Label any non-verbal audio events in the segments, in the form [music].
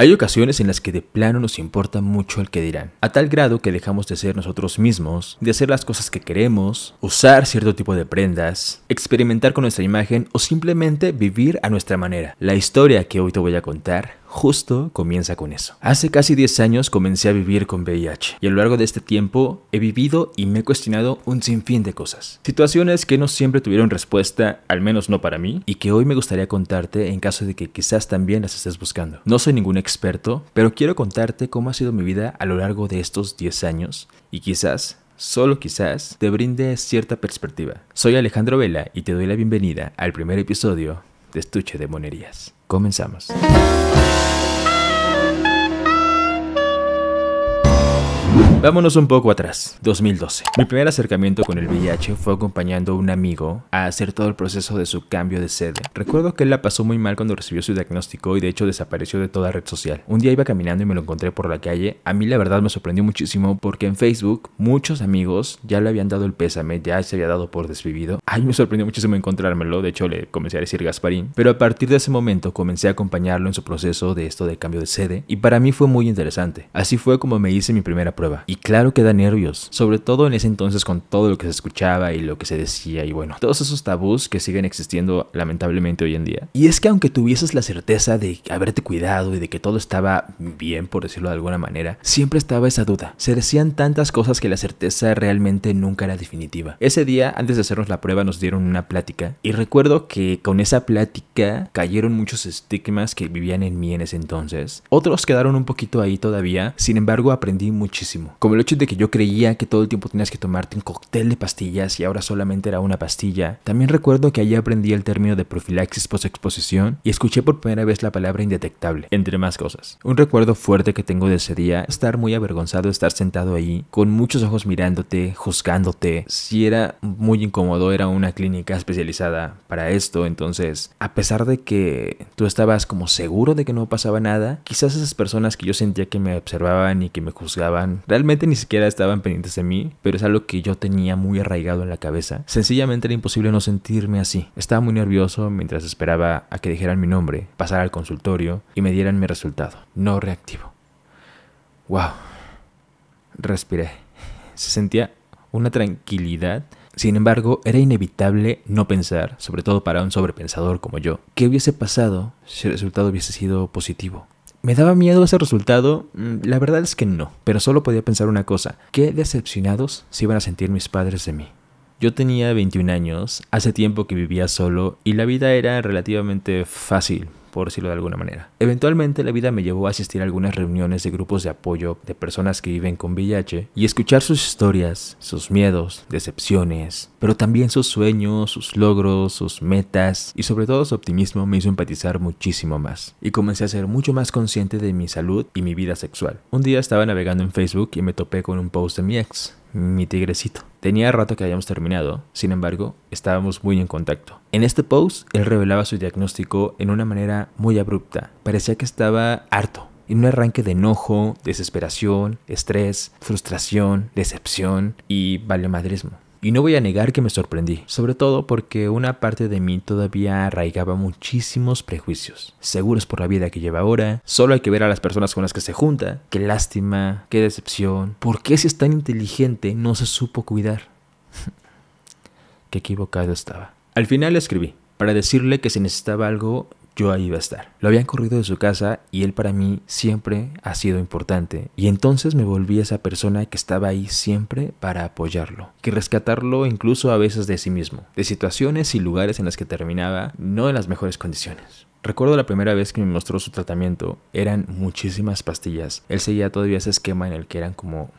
Hay ocasiones en las que de plano nos importa mucho el que dirán, a tal grado que dejamos de ser nosotros mismos, de hacer las cosas que queremos, usar cierto tipo de prendas, experimentar con nuestra imagen o simplemente vivir a nuestra manera. La historia que hoy te voy a contar justo comienza con eso. Hace casi 10 años comencé a vivir con VIH y a lo largo de este tiempo he vivido y me he cuestionado un sinfín de cosas. Situaciones que no siempre tuvieron respuesta, al menos no para mí, y que hoy me gustaría contarte en caso de que quizás también las estés buscando. No soy ningún experto, pero quiero contarte cómo ha sido mi vida a lo largo de estos 10 años y quizás solo quizás, te brinde cierta perspectiva. Soy Alejandro Vela y te doy la bienvenida al primer episodio de Estuche de Monerías. Comenzamos. Vámonos un poco atrás, 2012. Mi primer acercamiento con el VIH fue acompañando a un amigo a hacer todo el proceso de su cambio de sede. Recuerdo que él la pasó muy mal cuando recibió su diagnóstico y de hecho desapareció de toda red social. Un día iba caminando y me lo encontré por la calle. A mí la verdad me sorprendió muchísimo porque en Facebook muchos amigos ya le habían dado el pésame, ya se había dado por desvivido. Ay, me sorprendió muchísimo encontrármelo, de hecho le comencé a decir Gasparín. Pero a partir de ese momento comencé a acompañarlo en su proceso de esto de cambio de sede y para mí fue muy interesante. Así fue como me hice mi primera y claro que da nervios, sobre todo en ese entonces con todo lo que se escuchaba y lo que se decía y bueno, todos esos tabús que siguen existiendo lamentablemente hoy en día. Y es que aunque tuvieses la certeza de haberte cuidado y de que todo estaba bien, por decirlo de alguna manera, siempre estaba esa duda. Se decían tantas cosas que la certeza realmente nunca era definitiva. Ese día, antes de hacernos la prueba, nos dieron una plática y recuerdo que con esa plática cayeron muchos estigmas que vivían en mí en ese entonces. Otros quedaron un poquito ahí todavía, sin embargo aprendí muchísimo como el hecho de que yo creía que todo el tiempo tenías que tomarte un cóctel de pastillas y ahora solamente era una pastilla. También recuerdo que allí aprendí el término de profilaxis post-exposición y escuché por primera vez la palabra indetectable, entre más cosas. Un recuerdo fuerte que tengo de ese día, estar muy avergonzado, estar sentado ahí, con muchos ojos mirándote, juzgándote. Si era muy incómodo, era una clínica especializada para esto, entonces, a pesar de que tú estabas como seguro de que no pasaba nada, quizás esas personas que yo sentía que me observaban y que me juzgaban Realmente ni siquiera estaban pendientes de mí, pero es algo que yo tenía muy arraigado en la cabeza. Sencillamente era imposible no sentirme así. Estaba muy nervioso mientras esperaba a que dijeran mi nombre, pasara al consultorio y me dieran mi resultado. No reactivo. ¡Wow! Respiré. Se sentía una tranquilidad sin embargo, era inevitable no pensar, sobre todo para un sobrepensador como yo, qué hubiese pasado si el resultado hubiese sido positivo. ¿Me daba miedo ese resultado? Mm, la verdad es que no, pero solo podía pensar una cosa, qué decepcionados se iban a sentir mis padres de mí. Yo tenía 21 años, hace tiempo que vivía solo y la vida era relativamente fácil, por decirlo de alguna manera. Eventualmente la vida me llevó a asistir a algunas reuniones de grupos de apoyo de personas que viven con VIH y escuchar sus historias, sus miedos, decepciones, pero también sus sueños, sus logros, sus metas y sobre todo su optimismo me hizo empatizar muchísimo más y comencé a ser mucho más consciente de mi salud y mi vida sexual. Un día estaba navegando en Facebook y me topé con un post de mi ex mi tigrecito. Tenía rato que habíamos terminado, sin embargo, estábamos muy en contacto. En este post, él revelaba su diagnóstico en una manera muy abrupta. Parecía que estaba harto, en un arranque de enojo, desesperación, estrés, frustración, decepción y valemadrismo. Y no voy a negar que me sorprendí, sobre todo porque una parte de mí todavía arraigaba muchísimos prejuicios. Seguros por la vida que lleva ahora, solo hay que ver a las personas con las que se junta, qué lástima, qué decepción, por qué si es tan inteligente no se supo cuidar. [laughs] qué equivocado estaba. Al final escribí, para decirle que si necesitaba algo yo ahí iba a estar. Lo habían corrido de su casa y él para mí siempre ha sido importante. Y entonces me volví esa persona que estaba ahí siempre para apoyarlo, que rescatarlo incluso a veces de sí mismo, de situaciones y lugares en las que terminaba no en las mejores condiciones. Recuerdo la primera vez que me mostró su tratamiento, eran muchísimas pastillas. Él seguía todavía ese esquema en el que eran como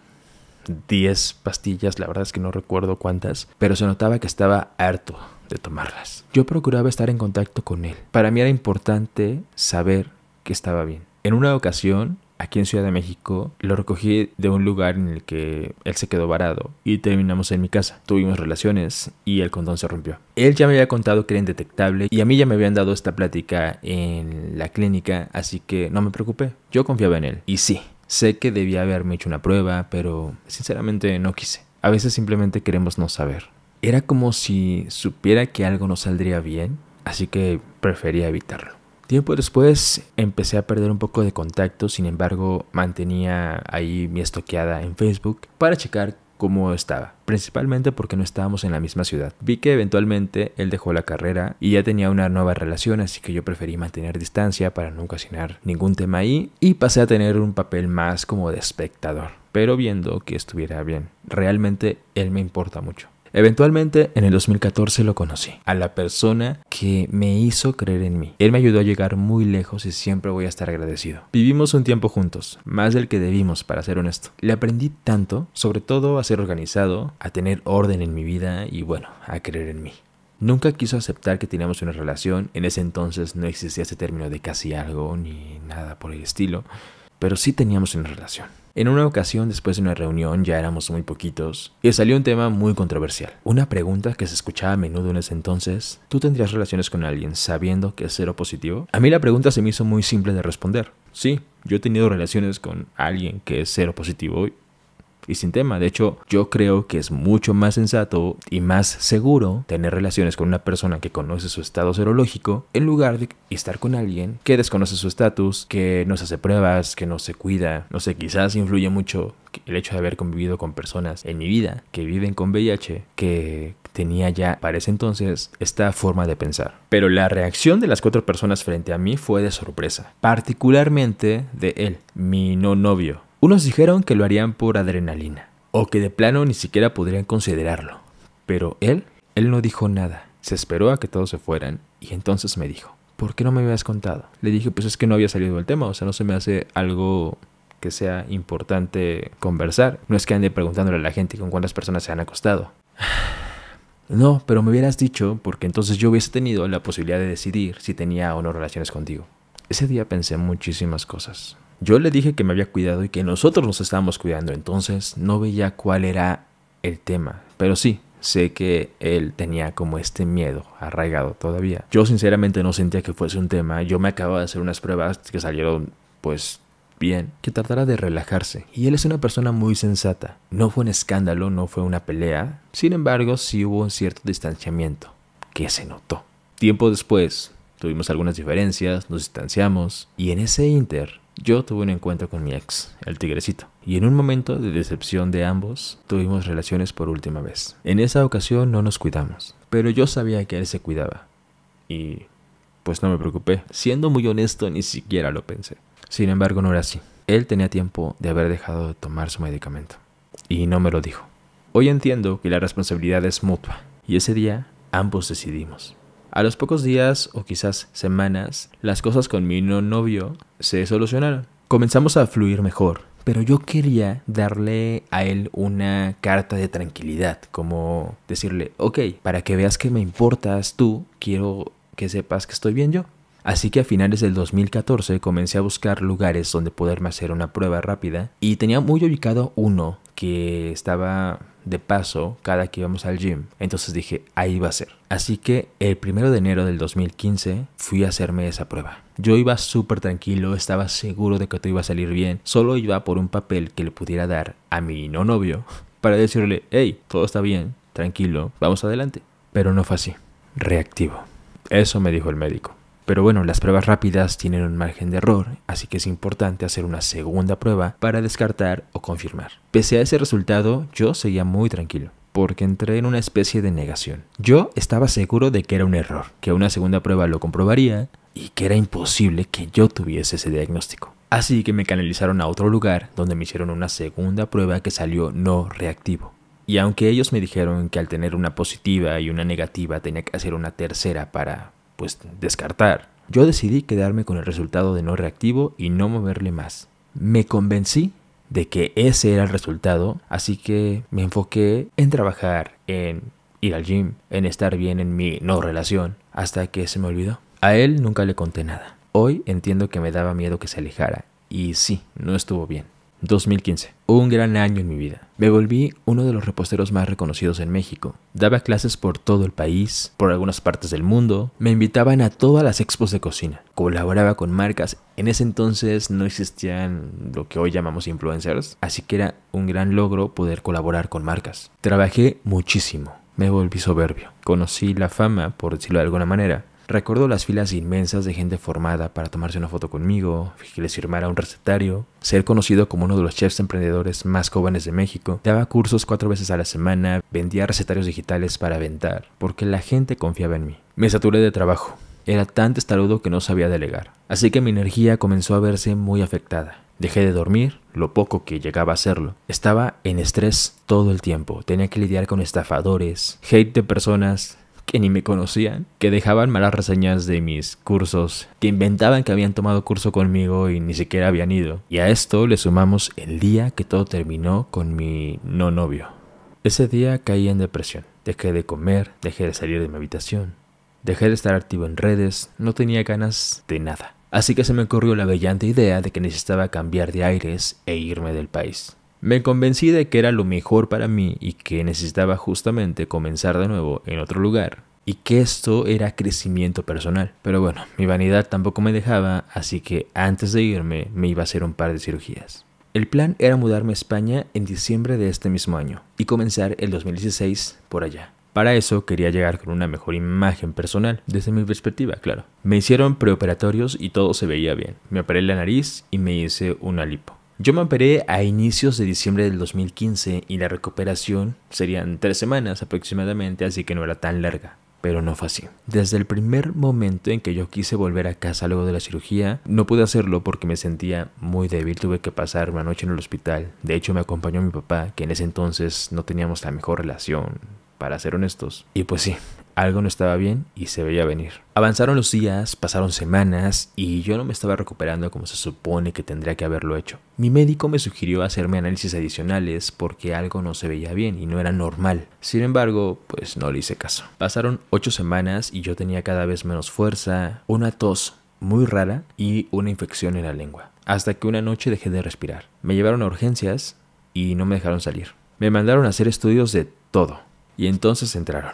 10 pastillas, la verdad es que no recuerdo cuántas, pero se notaba que estaba harto de tomarlas. Yo procuraba estar en contacto con él. Para mí era importante saber que estaba bien. En una ocasión, aquí en Ciudad de México, lo recogí de un lugar en el que él se quedó varado y terminamos en mi casa. Tuvimos relaciones y el condón se rompió. Él ya me había contado que era indetectable y a mí ya me habían dado esta plática en la clínica, así que no me preocupé. Yo confiaba en él. Y sí, sé que debía haberme hecho una prueba, pero sinceramente no quise. A veces simplemente queremos no saber. Era como si supiera que algo no saldría bien, así que prefería evitarlo. Tiempo después empecé a perder un poco de contacto, sin embargo mantenía ahí mi estoqueada en Facebook para checar cómo estaba, principalmente porque no estábamos en la misma ciudad. Vi que eventualmente él dejó la carrera y ya tenía una nueva relación, así que yo preferí mantener distancia para no ocasionar ningún tema ahí y pasé a tener un papel más como de espectador, pero viendo que estuviera bien. Realmente él me importa mucho. Eventualmente, en el 2014 lo conocí, a la persona que me hizo creer en mí. Él me ayudó a llegar muy lejos y siempre voy a estar agradecido. Vivimos un tiempo juntos, más del que debimos, para ser honesto. Le aprendí tanto, sobre todo a ser organizado, a tener orden en mi vida y bueno, a creer en mí. Nunca quiso aceptar que teníamos una relación, en ese entonces no existía ese término de casi algo ni nada por el estilo pero sí teníamos una relación. En una ocasión, después de una reunión, ya éramos muy poquitos, y salió un tema muy controversial. Una pregunta que se escuchaba a menudo en ese entonces, ¿tú tendrías relaciones con alguien sabiendo que es cero positivo? A mí la pregunta se me hizo muy simple de responder. Sí, yo he tenido relaciones con alguien que es cero positivo y sin tema. De hecho, yo creo que es mucho más sensato y más seguro tener relaciones con una persona que conoce su estado serológico en lugar de estar con alguien que desconoce su estatus, que no se hace pruebas, que no se cuida. No sé, quizás influye mucho el hecho de haber convivido con personas en mi vida que viven con VIH, que tenía ya para ese entonces esta forma de pensar. Pero la reacción de las cuatro personas frente a mí fue de sorpresa, particularmente de él, mi no novio unos dijeron que lo harían por adrenalina, o que de plano ni siquiera podrían considerarlo. Pero él, él no dijo nada. Se esperó a que todos se fueran y entonces me dijo, ¿por qué no me habías contado? Le dije, pues es que no había salido el tema, o sea, no se me hace algo que sea importante conversar. No es que ande preguntándole a la gente con cuántas personas se han acostado. [sighs] No, pero me hubieras dicho porque entonces yo hubiese tenido la posibilidad de decidir si tenía o no relaciones contigo. Ese día pensé muchísimas cosas. Yo le dije que me había cuidado y que nosotros nos estábamos cuidando, entonces no veía cuál era el tema. Pero sí, sé que él tenía como este miedo arraigado todavía. Yo sinceramente no sentía que fuese un tema. Yo me acababa de hacer unas pruebas que salieron pues bien, que tratara de relajarse. Y él es una persona muy sensata. No fue un escándalo, no fue una pelea. Sin embargo, sí hubo un cierto distanciamiento, que se notó. Tiempo después, tuvimos algunas diferencias, nos distanciamos. Y en ese inter, yo tuve un encuentro con mi ex, el tigrecito, y en un momento de decepción de ambos, tuvimos relaciones por última vez. En esa ocasión no nos cuidamos, pero yo sabía que él se cuidaba. Y pues no me preocupé. Siendo muy honesto, ni siquiera lo pensé. Sin embargo, no era así. Él tenía tiempo de haber dejado de tomar su medicamento. Y no me lo dijo. Hoy entiendo que la responsabilidad es mutua. Y ese día ambos decidimos. A los pocos días o quizás semanas, las cosas con mi novio se solucionaron. Comenzamos a fluir mejor, pero yo quería darle a él una carta de tranquilidad, como decirle, ok, para que veas que me importas tú, quiero que sepas que estoy bien yo. Así que a finales del 2014 comencé a buscar lugares donde poderme hacer una prueba rápida y tenía muy ubicado uno que estaba de paso cada que íbamos al gym. Entonces dije, ahí va a ser. Así que el primero de enero del 2015 fui a hacerme esa prueba. Yo iba súper tranquilo, estaba seguro de que todo iba a salir bien. Solo iba por un papel que le pudiera dar a mi no novio [laughs] para decirle, hey, todo está bien, tranquilo, vamos adelante. Pero no fue así. Reactivo. Eso me dijo el médico. Pero bueno, las pruebas rápidas tienen un margen de error, así que es importante hacer una segunda prueba para descartar o confirmar. Pese a ese resultado, yo seguía muy tranquilo porque entré en una especie de negación. Yo estaba seguro de que era un error, que una segunda prueba lo comprobaría y que era imposible que yo tuviese ese diagnóstico. Así que me canalizaron a otro lugar donde me hicieron una segunda prueba que salió no reactivo. Y aunque ellos me dijeron que al tener una positiva y una negativa tenía que hacer una tercera para pues descartar. Yo decidí quedarme con el resultado de no reactivo y no moverle más. Me convencí de que ese era el resultado, así que me enfoqué en trabajar, en ir al gym, en estar bien en mi no relación, hasta que se me olvidó. A él nunca le conté nada. Hoy entiendo que me daba miedo que se alejara, y sí, no estuvo bien. 2015. Un gran año en mi vida. Me volví uno de los reposteros más reconocidos en México. Daba clases por todo el país, por algunas partes del mundo. Me invitaban a todas las expos de cocina. Colaboraba con marcas. En ese entonces no existían lo que hoy llamamos influencers, así que era un gran logro poder colaborar con marcas. Trabajé muchísimo. Me volví soberbio. Conocí la fama, por decirlo de alguna manera, Recuerdo las filas inmensas de gente formada para tomarse una foto conmigo, que les firmara un recetario, ser conocido como uno de los chefs emprendedores más jóvenes de México, daba cursos cuatro veces a la semana, vendía recetarios digitales para aventar, porque la gente confiaba en mí. Me saturé de trabajo. Era tan testarudo que no sabía delegar, así que mi energía comenzó a verse muy afectada. Dejé de dormir, lo poco que llegaba a hacerlo. Estaba en estrés todo el tiempo. Tenía que lidiar con estafadores, hate de personas que ni me conocían, que dejaban malas reseñas de mis cursos, que inventaban que habían tomado curso conmigo y ni siquiera habían ido. Y a esto le sumamos el día que todo terminó con mi no novio. Ese día caí en depresión. Dejé de comer, dejé de salir de mi habitación, dejé de estar activo en redes, no tenía ganas de nada. Así que se me ocurrió la brillante idea de que necesitaba cambiar de aires e irme del país. Me convencí de que era lo mejor para mí y que necesitaba justamente comenzar de nuevo en otro lugar, y que esto era crecimiento personal. Pero bueno, mi vanidad tampoco me dejaba, así que antes de irme me iba a hacer un par de cirugías. El plan era mudarme a España en diciembre de este mismo año y comenzar el 2016 por allá. Para eso quería llegar con una mejor imagen personal, desde mi perspectiva, claro. Me hicieron preoperatorios y todo se veía bien. Me operé la nariz y me hice una lipo. Yo me operé a inicios de diciembre del 2015 y la recuperación serían tres semanas aproximadamente, así que no era tan larga. Pero no fue así. Desde el primer momento en que yo quise volver a casa luego de la cirugía, no pude hacerlo porque me sentía muy débil. Tuve que pasar una noche en el hospital. De hecho, me acompañó mi papá, que en ese entonces no teníamos la mejor relación, para ser honestos. Y pues sí, algo no estaba bien y se veía venir. Avanzaron los días, pasaron semanas y yo no me estaba recuperando como se supone que tendría que haberlo hecho. Mi médico me sugirió hacerme análisis adicionales porque algo no se veía bien y no era normal. Sin embargo, pues no le hice caso. Pasaron ocho semanas y yo tenía cada vez menos fuerza, una tos muy rara y una infección en la lengua. Hasta que una noche dejé de respirar. Me llevaron a urgencias y no me dejaron salir. Me mandaron a hacer estudios de todo y entonces entraron.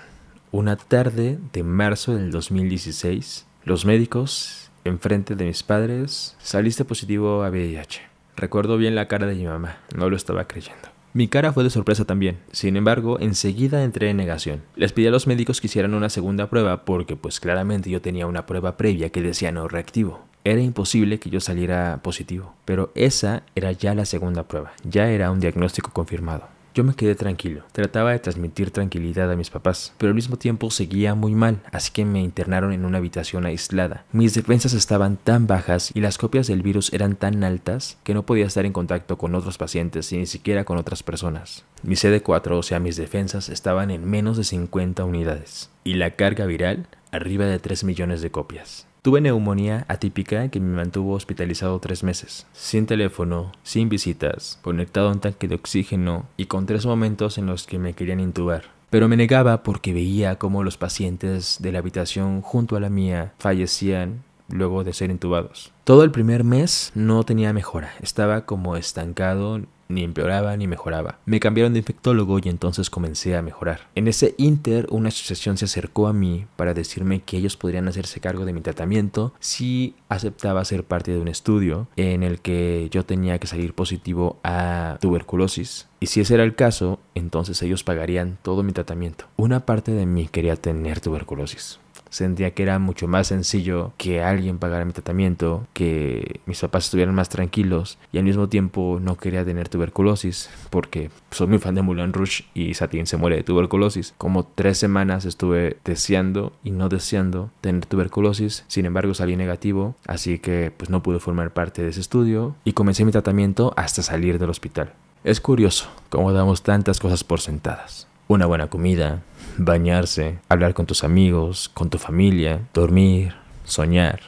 Una tarde de marzo del 2016, los médicos, enfrente de mis padres, saliste positivo a VIH. Recuerdo bien la cara de mi mamá, no lo estaba creyendo. Mi cara fue de sorpresa también, sin embargo, enseguida entré en negación. Les pedí a los médicos que hicieran una segunda prueba porque pues claramente yo tenía una prueba previa que decía no reactivo. Era imposible que yo saliera positivo, pero esa era ya la segunda prueba, ya era un diagnóstico confirmado. Yo me quedé tranquilo, trataba de transmitir tranquilidad a mis papás, pero al mismo tiempo seguía muy mal, así que me internaron en una habitación aislada. Mis defensas estaban tan bajas y las copias del virus eran tan altas que no podía estar en contacto con otros pacientes y ni siquiera con otras personas. Mi CD4, o sea mis defensas, estaban en menos de 50 unidades y la carga viral arriba de 3 millones de copias. Tuve neumonía atípica que me mantuvo hospitalizado tres meses, sin teléfono, sin visitas, conectado a un tanque de oxígeno y con tres momentos en los que me querían intubar pero me negaba porque veía cómo los pacientes de la habitación junto a la mía fallecían luego de ser intubados. Todo el primer mes no tenía mejora, estaba como estancado ni empeoraba ni mejoraba. Me cambiaron de infectólogo y entonces comencé a mejorar. En ese inter, una asociación se acercó a mí para decirme que ellos podrían hacerse cargo de mi tratamiento si aceptaba ser parte de un estudio en el que yo tenía que salir positivo a tuberculosis. Y si ese era el caso, entonces ellos pagarían todo mi tratamiento. Una parte de mí quería tener tuberculosis sentía que era mucho más sencillo que alguien pagara mi tratamiento, que mis papás estuvieran más tranquilos y al mismo tiempo no quería tener tuberculosis porque soy muy fan de Moulin Rouge y Satin se muere de tuberculosis. Como tres semanas estuve deseando y no deseando tener tuberculosis, sin embargo salí negativo, así que pues no pude formar parte de ese estudio y comencé mi tratamiento hasta salir del hospital. Es curioso cómo damos tantas cosas por sentadas. Una buena comida, bañarse, hablar con tus amigos, con tu familia, dormir, soñar,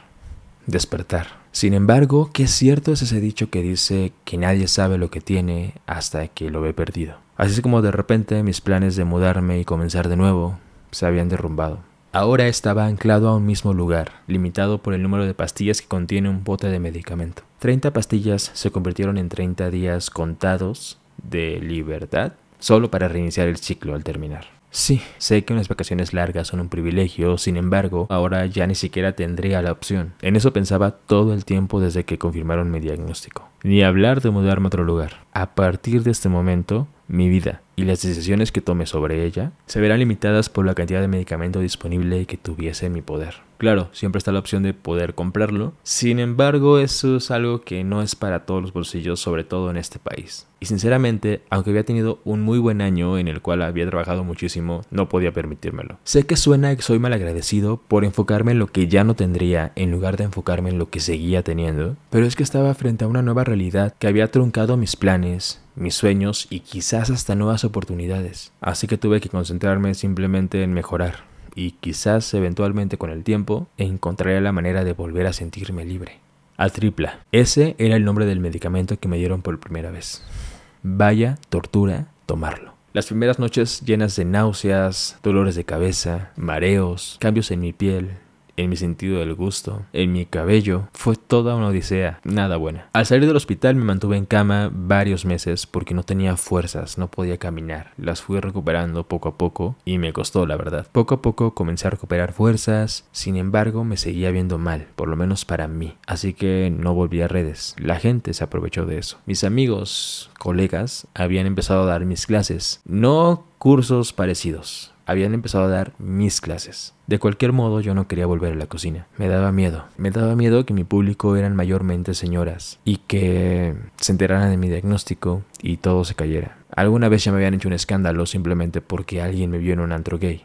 despertar. Sin embargo, qué cierto es ese dicho que dice que nadie sabe lo que tiene hasta que lo ve perdido. Así es como de repente mis planes de mudarme y comenzar de nuevo se habían derrumbado. Ahora estaba anclado a un mismo lugar, limitado por el número de pastillas que contiene un bote de medicamento. 30 pastillas se convirtieron en 30 días contados de libertad, solo para reiniciar el ciclo al terminar. Sí, sé que unas vacaciones largas son un privilegio, sin embargo, ahora ya ni siquiera tendría la opción. En eso pensaba todo el tiempo desde que confirmaron mi diagnóstico. Ni hablar de mudarme a otro lugar. A partir de este momento, mi vida y las decisiones que tome sobre ella se verán limitadas por la cantidad de medicamento disponible que tuviese en mi poder. Claro, siempre está la opción de poder comprarlo, sin embargo eso es algo que no es para todos los bolsillos, sobre todo en este país. Y sinceramente, aunque había tenido un muy buen año en el cual había trabajado muchísimo, no podía permitírmelo. Sé que suena que soy malagradecido por enfocarme en lo que ya no tendría en lugar de enfocarme en lo que seguía teniendo, pero es que estaba frente a una nueva realidad que había truncado mis planes, mis sueños y quizás hasta nuevas oportunidades. Así que tuve que concentrarme simplemente en mejorar y quizás eventualmente con el tiempo encontraré la manera de volver a sentirme libre. A tripla. Ese era el nombre del medicamento que me dieron por primera vez. Vaya tortura tomarlo. Las primeras noches llenas de náuseas, dolores de cabeza, mareos, cambios en mi piel, en mi sentido del gusto, en mi cabello. Fue toda una odisea, nada buena. Al salir del hospital me mantuve en cama varios meses porque no tenía fuerzas, no podía caminar. Las fui recuperando poco a poco y me costó, la verdad. Poco a poco comencé a recuperar fuerzas, sin embargo me seguía viendo mal, por lo menos para mí. Así que no volví a redes. La gente se aprovechó de eso. Mis amigos, colegas, habían empezado a dar mis clases. No cursos parecidos habían empezado a dar mis clases. De cualquier modo, yo no quería volver a la cocina. Me daba miedo. Me daba miedo que mi público eran mayormente señoras y que se enteraran de mi diagnóstico y todo se cayera. Alguna vez ya me habían hecho un escándalo simplemente porque alguien me vio en un antro gay.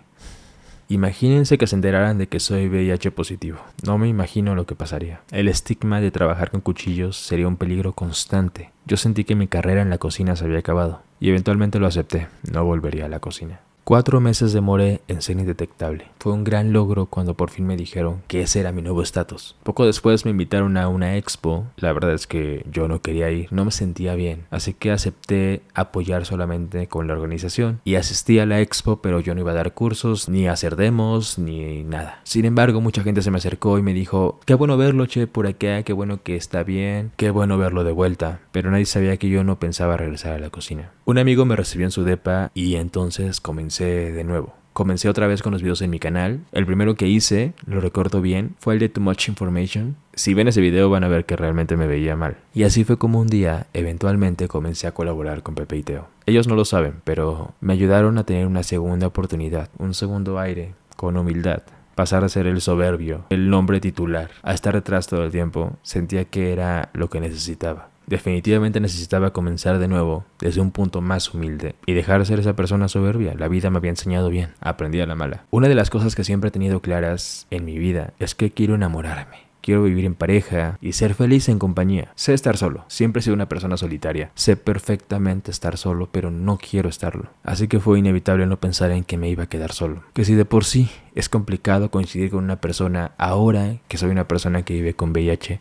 Imagínense que se enteraran de que soy VIH positivo. No me imagino lo que pasaría. El estigma de trabajar con cuchillos sería un peligro constante. Yo sentí que mi carrera en la cocina se había acabado y eventualmente lo acepté. No volvería a la cocina. Cuatro meses demoré en ser indetectable. Fue un gran logro cuando por fin me dijeron que ese era mi nuevo estatus. Poco después me invitaron a una expo. La verdad es que yo no quería ir, no me sentía bien. Así que acepté apoyar solamente con la organización. Y asistí a la expo, pero yo no iba a dar cursos, ni hacer demos, ni nada. Sin embargo, mucha gente se me acercó y me dijo, qué bueno verlo, che, por acá, qué bueno que está bien, qué bueno verlo de vuelta. Pero nadie sabía que yo no pensaba regresar a la cocina. Un amigo me recibió en su depa y entonces comencé de nuevo. Comencé otra vez con los videos en mi canal. El primero que hice, lo recuerdo bien, fue el de Too Much Information. Si ven ese video van a ver que realmente me veía mal. Y así fue como un día, eventualmente, comencé a colaborar con Pepe y Teo. Ellos no lo saben, pero me ayudaron a tener una segunda oportunidad, un segundo aire, con humildad pasar a ser el soberbio, el nombre titular, a estar detrás todo el tiempo, sentía que era lo que necesitaba. Definitivamente necesitaba comenzar de nuevo, desde un punto más humilde, y dejar de ser esa persona soberbia. La vida me había enseñado bien, aprendí a la mala. Una de las cosas que siempre he tenido claras en mi vida es que quiero enamorarme. Quiero vivir en pareja y ser feliz en compañía. Sé estar solo, siempre he sido una persona solitaria. Sé perfectamente estar solo, pero no quiero estarlo. Así que fue inevitable no pensar en que me iba a quedar solo. Que si de por sí es complicado coincidir con una persona ahora que soy una persona que vive con VIH,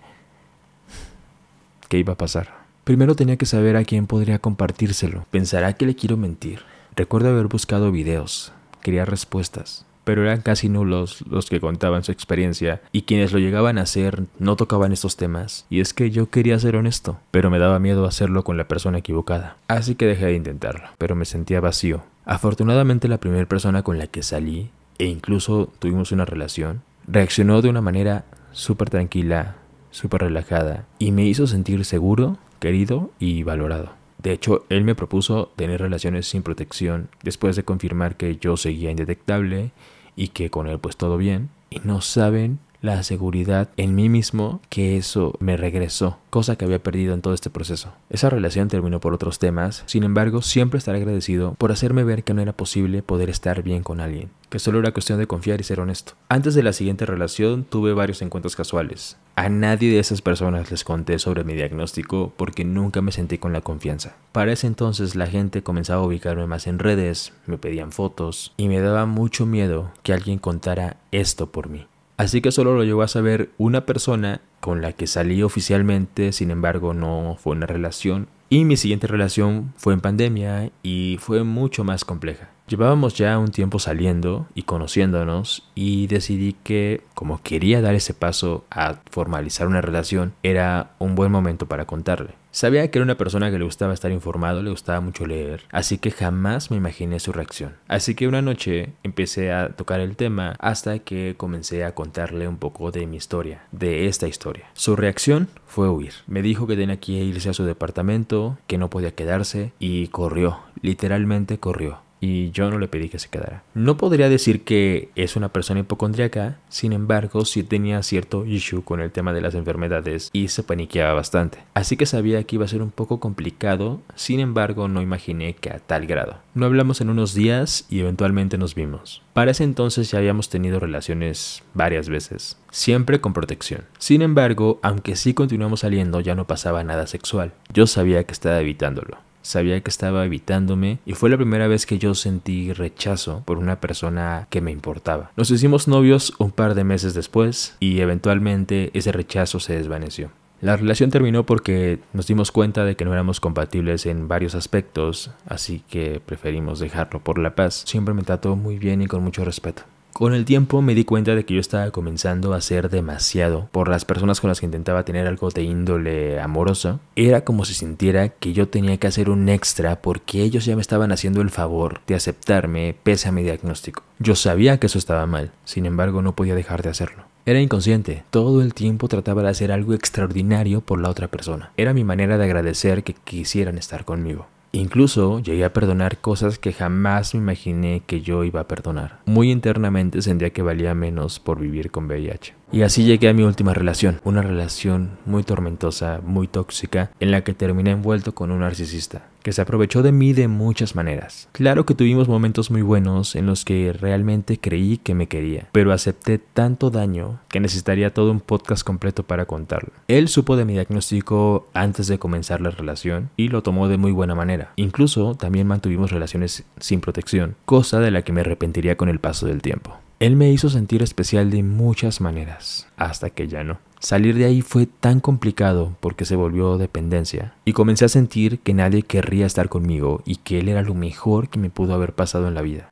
qué iba a pasar. Primero tenía que saber a quién podría compartírselo. Pensará que le quiero mentir. Recuerdo haber buscado videos, quería respuestas, pero eran casi nulos los que contaban su experiencia y quienes lo llegaban a hacer no tocaban estos temas. Y es que yo quería ser honesto, pero me daba miedo hacerlo con la persona equivocada. Así que dejé de intentarlo, pero me sentía vacío. Afortunadamente la primera persona con la que salí, e incluso tuvimos una relación, reaccionó de una manera súper tranquila súper relajada y me hizo sentir seguro, querido y valorado. De hecho, él me propuso tener relaciones sin protección después de confirmar que yo seguía indetectable y que con él pues todo bien. Y no saben la seguridad en mí mismo que eso me regresó, cosa que había perdido en todo este proceso. Esa relación terminó por otros temas, sin embargo siempre estaré agradecido por hacerme ver que no era posible poder estar bien con alguien, que solo era cuestión de confiar y ser honesto. Antes de la siguiente relación tuve varios encuentros casuales. A nadie de esas personas les conté sobre mi diagnóstico porque nunca me sentí con la confianza. Para ese entonces la gente comenzaba a ubicarme más en redes, me pedían fotos y me daba mucho miedo que alguien contara esto por mí. Así que solo lo llegó a saber una persona con la que salí oficialmente, sin embargo no fue una relación. Y mi siguiente relación fue en pandemia y fue mucho más compleja. Llevábamos ya un tiempo saliendo y conociéndonos y decidí que como quería dar ese paso a formalizar una relación, era un buen momento para contarle. Sabía que era una persona que le gustaba estar informado, le gustaba mucho leer, así que jamás me imaginé su reacción. Así que una noche empecé a tocar el tema hasta que comencé a contarle un poco de mi historia, de esta historia. Su reacción fue huir. Me dijo que tenía que irse a su departamento, que no podía quedarse y corrió, literalmente corrió y yo no le pedí que se quedara. No podría decir que es una persona hipocondríaca, sin embargo, sí tenía cierto issue con el tema de las enfermedades y se paniqueaba bastante. Así que sabía que iba a ser un poco complicado, sin embargo, no imaginé que a tal grado. No hablamos en unos días y eventualmente nos vimos. Para ese entonces ya habíamos tenido relaciones varias veces, siempre con protección. Sin embargo, aunque sí continuamos saliendo, ya no pasaba nada sexual. Yo sabía que estaba evitándolo sabía que estaba evitándome y fue la primera vez que yo sentí rechazo por una persona que me importaba. Nos hicimos novios un par de meses después y eventualmente ese rechazo se desvaneció. La relación terminó porque nos dimos cuenta de que no éramos compatibles en varios aspectos, así que preferimos dejarlo por la paz. Siempre me trató muy bien y con mucho respeto. Con el tiempo me di cuenta de que yo estaba comenzando a ser demasiado por las personas con las que intentaba tener algo de índole amorosa. Era como si sintiera que yo tenía que hacer un extra porque ellos ya me estaban haciendo el favor de aceptarme pese a mi diagnóstico. Yo sabía que eso estaba mal, sin embargo no podía dejar de hacerlo. Era inconsciente, todo el tiempo trataba de hacer algo extraordinario por la otra persona. Era mi manera de agradecer que quisieran estar conmigo. Incluso llegué a perdonar cosas que jamás me imaginé que yo iba a perdonar. Muy internamente sentía que valía menos por vivir con VIH. Y así llegué a mi última relación, una relación muy tormentosa, muy tóxica, en la que terminé envuelto con un narcisista que se aprovechó de mí de muchas maneras. Claro que tuvimos momentos muy buenos en los que realmente creí que me quería, pero acepté tanto daño que necesitaría todo un podcast completo para contarlo. Él supo de mi diagnóstico antes de comenzar la relación y lo tomó de muy buena manera. Incluso también mantuvimos relaciones sin protección, cosa de la que me arrepentiría con el paso del tiempo. Él me hizo sentir especial de muchas maneras, hasta que ya no. Salir de ahí fue tan complicado porque se volvió dependencia y comencé a sentir que nadie querría estar conmigo y que él era lo mejor que me pudo haber pasado en la vida.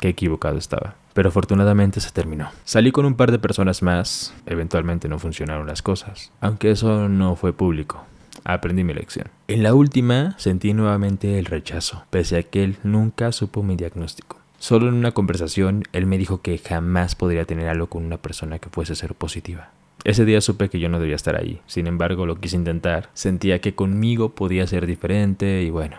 Qué equivocado estaba. Pero afortunadamente se terminó. Salí con un par de personas más, eventualmente no funcionaron las cosas, aunque eso no fue público aprendí mi lección. En la última sentí nuevamente el rechazo, pese a que él nunca supo mi diagnóstico. Solo en una conversación él me dijo que jamás podría tener algo con una persona que fuese ser positiva. Ese día supe que yo no debía estar ahí, sin embargo lo quise intentar, sentía que conmigo podía ser diferente y bueno,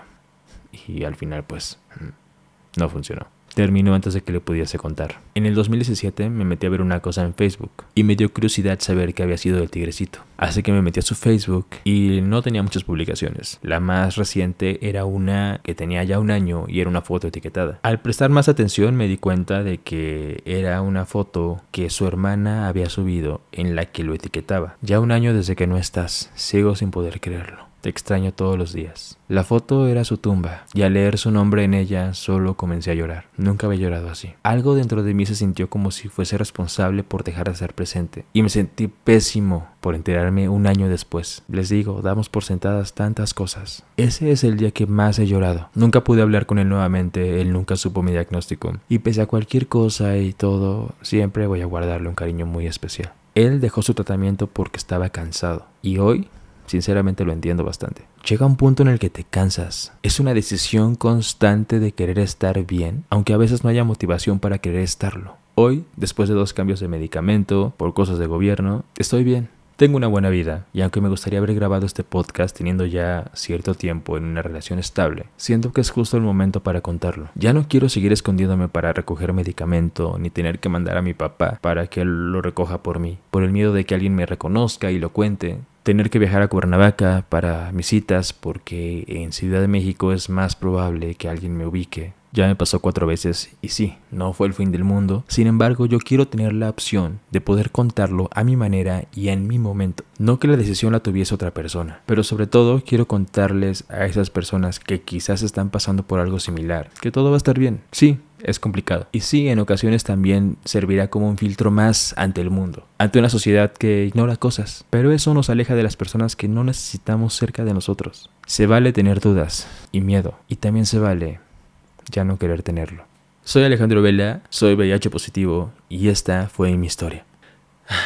y al final pues mm, no funcionó. Terminó antes de que le pudiese contar. En el 2017 me metí a ver una cosa en Facebook y me dio curiosidad saber qué había sido del tigrecito. Así que me metí a su Facebook y no tenía muchas publicaciones. La más reciente era una que tenía ya un año y era una foto etiquetada. Al prestar más atención me di cuenta de que era una foto que su hermana había subido en la que lo etiquetaba. Ya un año desde que no estás, sigo sin poder creerlo. Te extraño todos los días. La foto era su tumba, y al leer su nombre en ella solo comencé a llorar. Nunca había llorado así. Algo dentro de mí se sintió como si fuese responsable por dejar de ser presente, y me sentí pésimo por enterarme un año después. Les digo, damos por sentadas tantas cosas. Ese es el día que más he llorado. Nunca pude hablar con él nuevamente, él nunca supo mi diagnóstico, y pese a cualquier cosa y todo, siempre voy a guardarle un cariño muy especial. Él dejó su tratamiento porque estaba cansado y hoy Sinceramente lo entiendo bastante. Llega un punto en el que te cansas. Es una decisión constante de querer estar bien, aunque a veces no haya motivación para querer estarlo. Hoy, después de dos cambios de medicamento, por cosas de gobierno, estoy bien. Tengo una buena vida y aunque me gustaría haber grabado este podcast teniendo ya cierto tiempo en una relación estable, siento que es justo el momento para contarlo. Ya no quiero seguir escondiéndome para recoger medicamento ni tener que mandar a mi papá para que lo recoja por mí, por el miedo de que alguien me reconozca y lo cuente, tener que viajar a Cuernavaca para mis citas porque en Ciudad de México es más probable que alguien me ubique ya me pasó cuatro veces y sí, no fue el fin del mundo. Sin embargo, yo quiero tener la opción de poder contarlo a mi manera y en mi momento. No que la decisión la tuviese otra persona, pero sobre todo quiero contarles a esas personas que quizás están pasando por algo similar, que todo va a estar bien. Sí, es complicado. Y sí, en ocasiones también servirá como un filtro más ante el mundo, ante una sociedad que ignora cosas. Pero eso nos aleja de las personas que no necesitamos cerca de nosotros. Se vale tener dudas y miedo. Y también se vale ya no querer tenerlo. Soy Alejandro Vela, soy VIH positivo y esta fue mi historia. [sighs]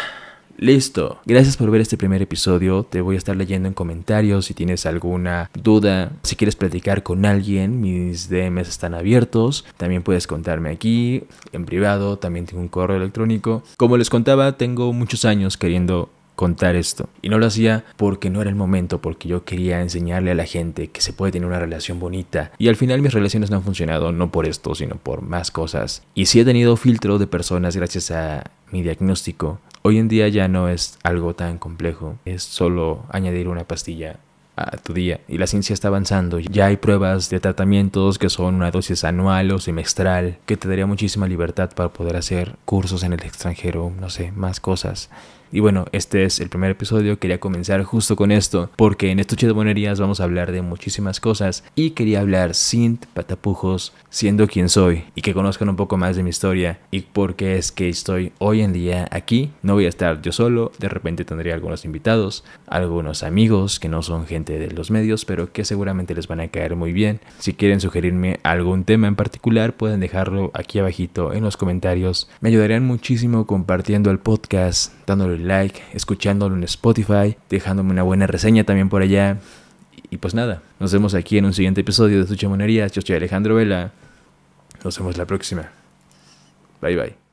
Listo. Gracias por ver este primer episodio. Te voy a estar leyendo en comentarios si tienes alguna duda, si quieres platicar con alguien, mis DMs están abiertos. También puedes contarme aquí en privado, también tengo un correo electrónico. Como les contaba, tengo muchos años queriendo contar esto. Y no lo hacía porque no era el momento, porque yo quería enseñarle a la gente que se puede tener una relación bonita. Y al final mis relaciones no han funcionado, no por esto, sino por más cosas. Y si he tenido filtro de personas gracias a mi diagnóstico. Hoy en día ya no es algo tan complejo, es solo añadir una pastilla a tu día y la ciencia está avanzando. Ya hay pruebas de tratamientos que son una dosis anual o semestral que te daría muchísima libertad para poder hacer cursos en el extranjero, no sé, más cosas. Y bueno, este es el primer episodio, quería comenzar justo con esto, porque en estos de vamos a hablar de muchísimas cosas y quería hablar sin patapujos, siendo quien soy y que conozcan un poco más de mi historia y por qué es que estoy hoy en día aquí. No voy a estar yo solo, de repente tendré algunos invitados, algunos amigos que no son gente de los medios, pero que seguramente les van a caer muy bien. Si quieren sugerirme algún tema en particular, pueden dejarlo aquí abajito en los comentarios. Me ayudarían muchísimo compartiendo el podcast, dándole like, escuchándolo en Spotify, dejándome una buena reseña también por allá. Y pues nada, nos vemos aquí en un siguiente episodio de Su Yo soy Alejandro Vela. Nos vemos la próxima. Bye bye.